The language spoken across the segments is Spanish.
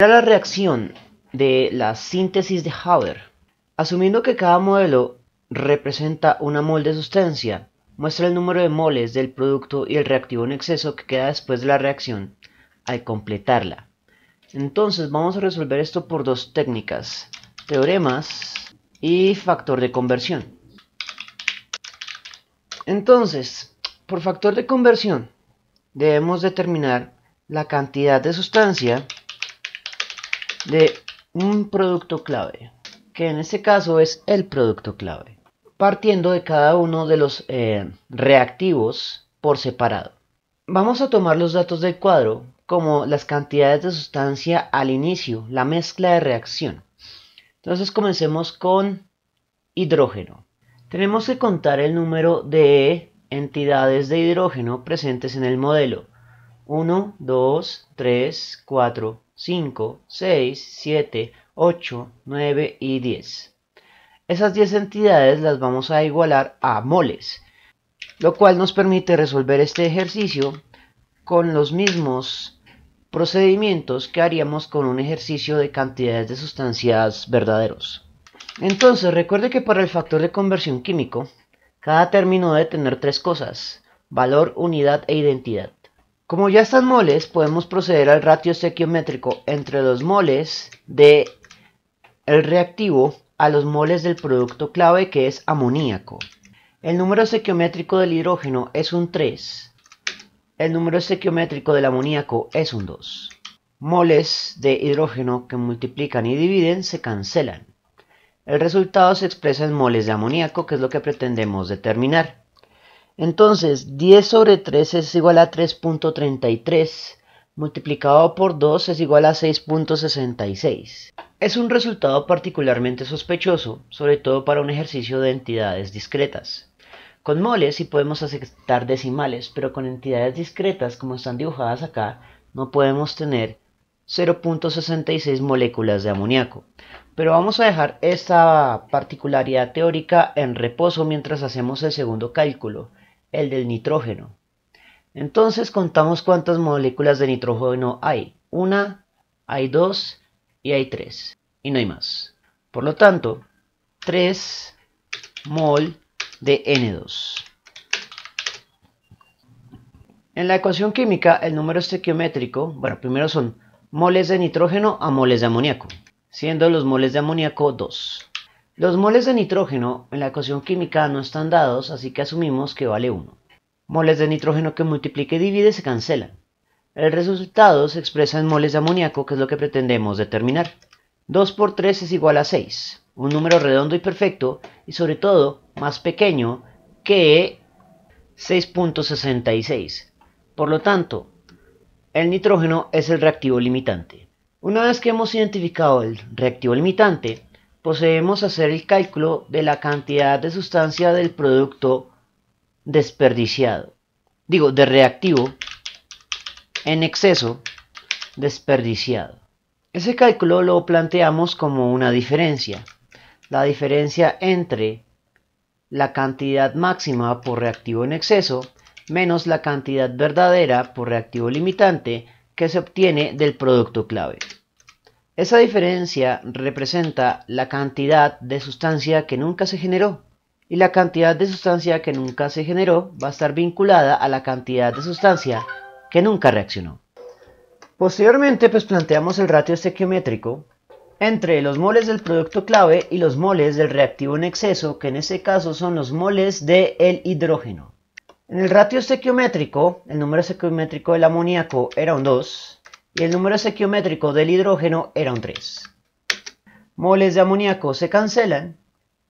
la reacción de la síntesis de Haber. Asumiendo que cada modelo representa una mol de sustancia, muestra el número de moles del producto y el reactivo en exceso que queda después de la reacción al completarla. Entonces vamos a resolver esto por dos técnicas, teoremas y factor de conversión. Entonces, por factor de conversión debemos determinar la cantidad de sustancia de un producto clave, que en este caso es el producto clave, partiendo de cada uno de los eh, reactivos por separado. Vamos a tomar los datos del cuadro como las cantidades de sustancia al inicio, la mezcla de reacción. Entonces comencemos con hidrógeno. Tenemos que contar el número de entidades de hidrógeno presentes en el modelo. 1, 2, 3, 4, 5, 6, 7, 8, 9 y 10. Esas 10 entidades las vamos a igualar a moles, lo cual nos permite resolver este ejercicio con los mismos procedimientos que haríamos con un ejercicio de cantidades de sustancias verdaderos. Entonces, recuerde que para el factor de conversión químico, cada término debe tener tres cosas, valor, unidad e identidad. Como ya están moles, podemos proceder al ratio estequiométrico entre los moles de el reactivo a los moles del producto clave que es amoníaco. El número sequiométrico del hidrógeno es un 3. El número estequiométrico del amoníaco es un 2. Moles de hidrógeno que multiplican y dividen se cancelan. El resultado se expresa en moles de amoníaco, que es lo que pretendemos determinar. Entonces, 10 sobre 3 es igual a 3.33, multiplicado por 2 es igual a 6.66. Es un resultado particularmente sospechoso, sobre todo para un ejercicio de entidades discretas. Con moles sí podemos aceptar decimales, pero con entidades discretas como están dibujadas acá, no podemos tener 0.66 moléculas de amoníaco. Pero vamos a dejar esta particularidad teórica en reposo mientras hacemos el segundo cálculo, el del nitrógeno. Entonces contamos cuántas moléculas de nitrógeno hay. Una, hay dos y hay tres. Y no hay más. Por lo tanto, 3 mol de N2. En la ecuación química, el número estequiométrico, bueno, primero son moles de nitrógeno a moles de amoníaco, siendo los moles de amoníaco 2. Los moles de nitrógeno en la ecuación química no están dados, así que asumimos que vale 1. Moles de nitrógeno que multiplique y divide se cancelan. El resultado se expresa en moles de amoníaco, que es lo que pretendemos determinar. 2 por 3 es igual a 6, un número redondo y perfecto, y sobre todo más pequeño que 6.66. Por lo tanto, el nitrógeno es el reactivo limitante. Una vez que hemos identificado el reactivo limitante, Poseemos hacer el cálculo de la cantidad de sustancia del producto desperdiciado, digo, de reactivo en exceso desperdiciado. Ese cálculo lo planteamos como una diferencia, la diferencia entre la cantidad máxima por reactivo en exceso menos la cantidad verdadera por reactivo limitante que se obtiene del producto clave. Esa diferencia representa la cantidad de sustancia que nunca se generó. Y la cantidad de sustancia que nunca se generó va a estar vinculada a la cantidad de sustancia que nunca reaccionó. Posteriormente, pues planteamos el ratio estequiométrico entre los moles del producto clave y los moles del reactivo en exceso, que en este caso son los moles del el hidrógeno. En el ratio estequiométrico, el número estequiométrico del amoníaco era un 2, y el número sequiométrico del hidrógeno era un 3. Moles de amoníaco se cancelan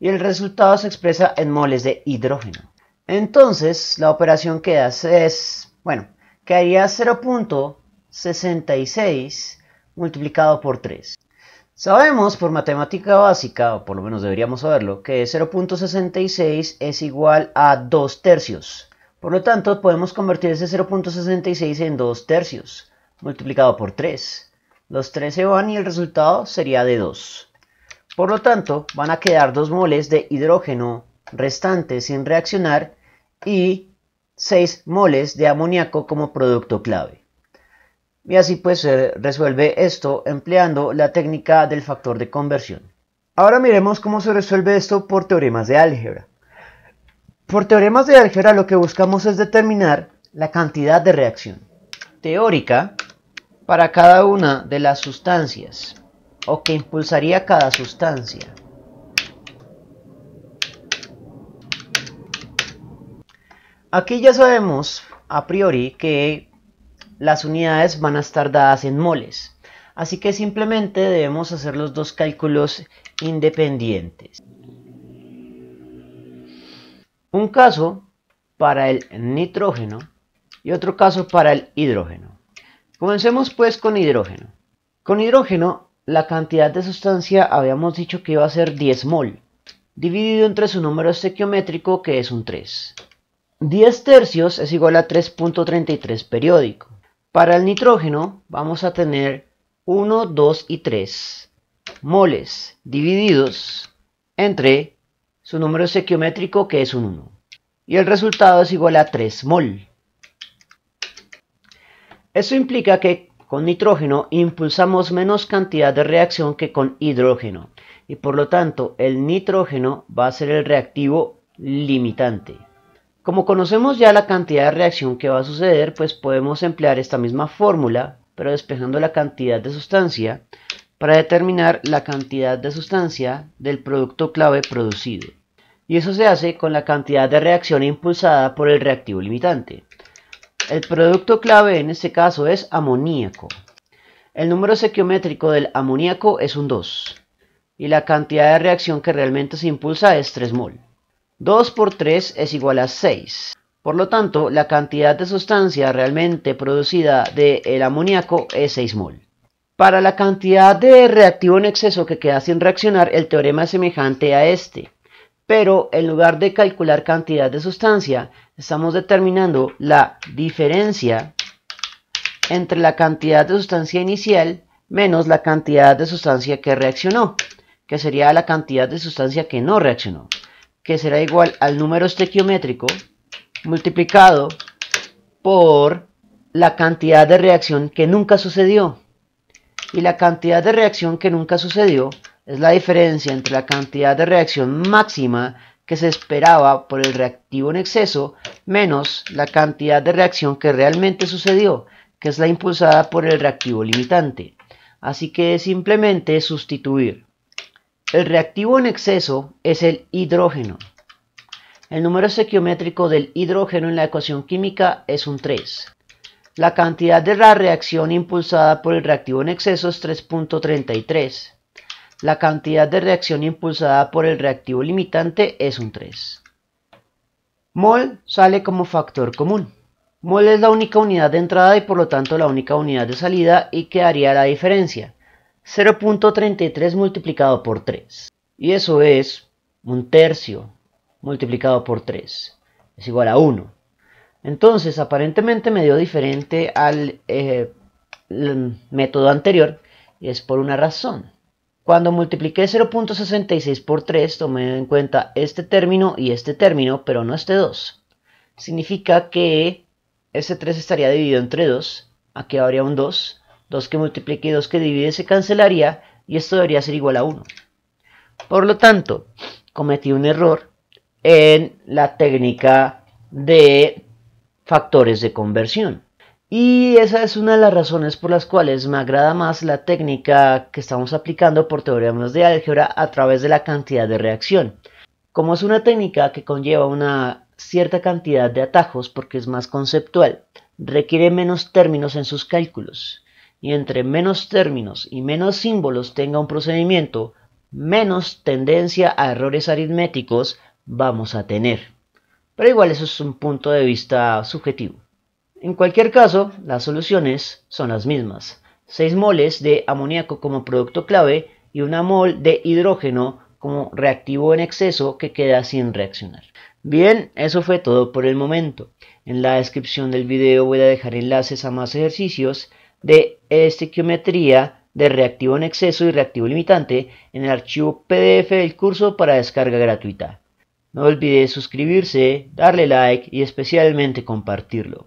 y el resultado se expresa en moles de hidrógeno. Entonces, la operación que hace es, bueno, haría 0.66 multiplicado por 3. Sabemos por matemática básica, o por lo menos deberíamos saberlo, que 0.66 es igual a 2 tercios. Por lo tanto, podemos convertir ese 0.66 en 2 tercios multiplicado por 3. Los 3 se van y el resultado sería de 2. Por lo tanto, van a quedar 2 moles de hidrógeno restante sin reaccionar y 6 moles de amoníaco como producto clave. Y así pues se resuelve esto empleando la técnica del factor de conversión. Ahora miremos cómo se resuelve esto por teoremas de álgebra. Por teoremas de álgebra lo que buscamos es determinar la cantidad de reacción teórica para cada una de las sustancias o que impulsaría cada sustancia. Aquí ya sabemos a priori que las unidades van a estar dadas en moles, así que simplemente debemos hacer los dos cálculos independientes. Un caso para el nitrógeno y otro caso para el hidrógeno. Comencemos pues con hidrógeno. Con hidrógeno, la cantidad de sustancia habíamos dicho que iba a ser 10 mol, dividido entre su número estequiométrico que es un 3. 10 tercios es igual a 3.33 periódico. Para el nitrógeno vamos a tener 1, 2 y 3 moles divididos entre su número estequiométrico que es un 1. Y el resultado es igual a 3 mol. Eso implica que con nitrógeno impulsamos menos cantidad de reacción que con hidrógeno y por lo tanto el nitrógeno va a ser el reactivo limitante. Como conocemos ya la cantidad de reacción que va a suceder, pues podemos emplear esta misma fórmula, pero despejando la cantidad de sustancia, para determinar la cantidad de sustancia del producto clave producido. Y eso se hace con la cantidad de reacción impulsada por el reactivo limitante. El producto clave en este caso es amoníaco. El número sequiométrico del amoníaco es un 2 y la cantidad de reacción que realmente se impulsa es 3 mol. 2 por 3 es igual a 6. Por lo tanto, la cantidad de sustancia realmente producida del el amoníaco es 6 mol. Para la cantidad de reactivo en exceso que queda sin reaccionar, el teorema es semejante a este pero en lugar de calcular cantidad de sustancia, estamos determinando la diferencia entre la cantidad de sustancia inicial menos la cantidad de sustancia que reaccionó, que sería la cantidad de sustancia que no reaccionó, que será igual al número estequiométrico multiplicado por la cantidad de reacción que nunca sucedió. Y la cantidad de reacción que nunca sucedió es la diferencia entre la cantidad de reacción máxima que se esperaba por el reactivo en exceso menos la cantidad de reacción que realmente sucedió, que es la impulsada por el reactivo limitante. Así que simplemente sustituir. El reactivo en exceso es el hidrógeno. El número estequiométrico del hidrógeno en la ecuación química es un 3. La cantidad de la reacción impulsada por el reactivo en exceso es 3.33. La cantidad de reacción impulsada por el reactivo limitante es un 3. Mol sale como factor común. Mol es la única unidad de entrada y por lo tanto la única unidad de salida y quedaría haría la diferencia. 0.33 multiplicado por 3. Y eso es un tercio multiplicado por 3. Es igual a 1. Entonces, aparentemente me dio diferente al eh, método anterior y es por una razón. Cuando multipliqué 0.66 por 3, tomé en cuenta este término y este término, pero no este 2. Significa que este 3 estaría dividido entre 2. Aquí habría un 2. 2 que multiplique y 2 que divide se cancelaría y esto debería ser igual a 1. Por lo tanto, cometí un error en la técnica de factores de conversión. Y esa es una de las razones por las cuales me agrada más la técnica que estamos aplicando por teoremas de álgebra a través de la cantidad de reacción. Como es una técnica que conlleva una cierta cantidad de atajos porque es más conceptual, requiere menos términos en sus cálculos. Y entre menos términos y menos símbolos tenga un procedimiento, menos tendencia a errores aritméticos vamos a tener. Pero igual eso es un punto de vista subjetivo. En cualquier caso, las soluciones son las mismas. 6 moles de amoníaco como producto clave y una mol de hidrógeno como reactivo en exceso que queda sin reaccionar. Bien, eso fue todo por el momento. En la descripción del video voy a dejar enlaces a más ejercicios de estequiometría de reactivo en exceso y reactivo limitante en el archivo PDF del curso para descarga gratuita. No olvides suscribirse, darle like y especialmente compartirlo.